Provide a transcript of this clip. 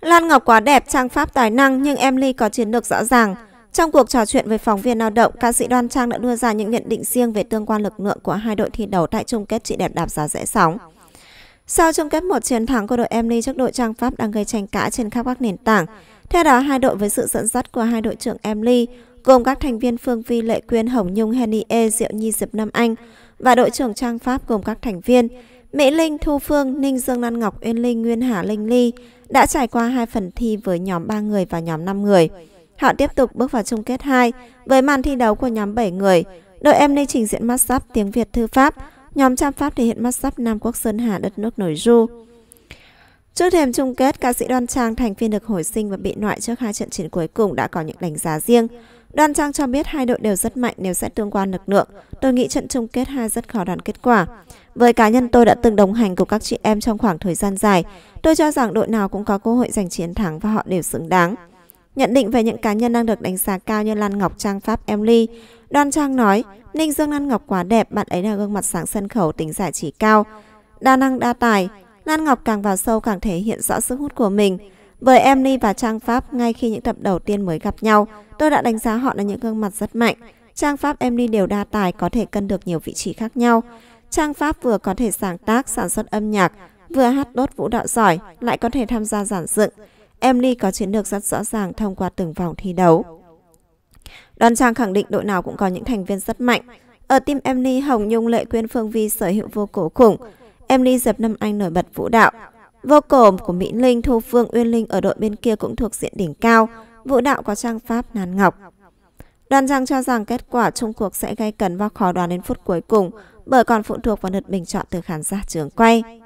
Lan Ngọc quá đẹp, trang pháp tài năng nhưng em Ly có chiến lược rõ ràng. Trong cuộc trò chuyện với phóng viên lao động, ca sĩ Đoan Trang đã đưa ra những nhận định riêng về tương quan lực lượng của hai đội thi đấu tại chung kết chị đẹp đạp giá rẽ sóng. Sau chung kết một chiến thắng của đội Emily trước đội Trang Pháp đang gây tranh cãi trên khắp các nền tảng. Theo đó, hai đội với sự dẫn dắt của hai đội trưởng Emily, gồm các thành viên Phương Vi, Lệ Quyên, Hồng Nhung, Henny E, Diệu Nhi, Diệp Nam Anh và đội trưởng Trang Pháp gồm các thành viên Mỹ Linh, Thu Phương, Ninh Dương Lan Ngọc, Uyên Linh, Nguyên Hà Linh Ly đã trải qua hai phần thi với nhóm 3 người và nhóm 5 người. Họ tiếp tục bước vào chung kết 2 với màn thi đấu của nhóm 7 người. Đội em Ninh trình diễn mashup tiếng Việt thư pháp, nhóm Trăm Pháp thể hiện mashup Nam Quốc Sơn Hà đất nước nổi ru. Trước thềm chung kết, ca sĩ Đoan Trang thành viên được hồi sinh và bị loại trước hai trận chiến cuối cùng đã có những đánh giá riêng. Đoan Trang cho biết hai đội đều rất mạnh nếu sẽ tương quan lực lượng. Tôi nghĩ trận chung kết hai rất khó đoán kết quả. Với cá nhân tôi đã từng đồng hành cùng các chị em trong khoảng thời gian dài. Tôi cho rằng đội nào cũng có cơ hội giành chiến thắng và họ đều xứng đáng. Nhận định về những cá nhân đang được đánh giá cao như Lan Ngọc Trang Pháp Emily, Đoan Trang nói, Ninh Dương Lan Ngọc quá đẹp, bạn ấy là gương mặt sáng sân khấu tính giải trí cao. Đa năng đa tài, Lan Ngọc càng vào sâu càng thể hiện rõ sức hút của mình. Với Emily và Trang Pháp ngay khi những tập đầu tiên mới gặp nhau, tôi đã đánh giá họ là những gương mặt rất mạnh. Trang Pháp Emily đều đa tài có thể cân được nhiều vị trí khác nhau. Trang Pháp vừa có thể sáng tác, sản xuất âm nhạc, vừa hát tốt vũ đạo giỏi, lại có thể tham gia giản dựng. Emily có chiến lược rất rõ ràng thông qua từng vòng thi đấu. Đoàn Trang khẳng định đội nào cũng có những thành viên rất mạnh. Ở team Emily, Hồng Nhung, Lệ Quyên, Phương Vi sở hữu vô cổ khủng. Emily dập Năm Anh nổi bật vũ đạo, Vô cổm của Mỹ Linh, Thu Phương, Uyên Linh ở đội bên kia cũng thuộc diện đỉnh cao, vũ đạo có trang pháp nàn ngọc. Đoàn Giang cho rằng kết quả chung cuộc sẽ gây cấn và khó đoán đến phút cuối cùng bởi còn phụ thuộc vào lượt bình chọn từ khán giả trường quay.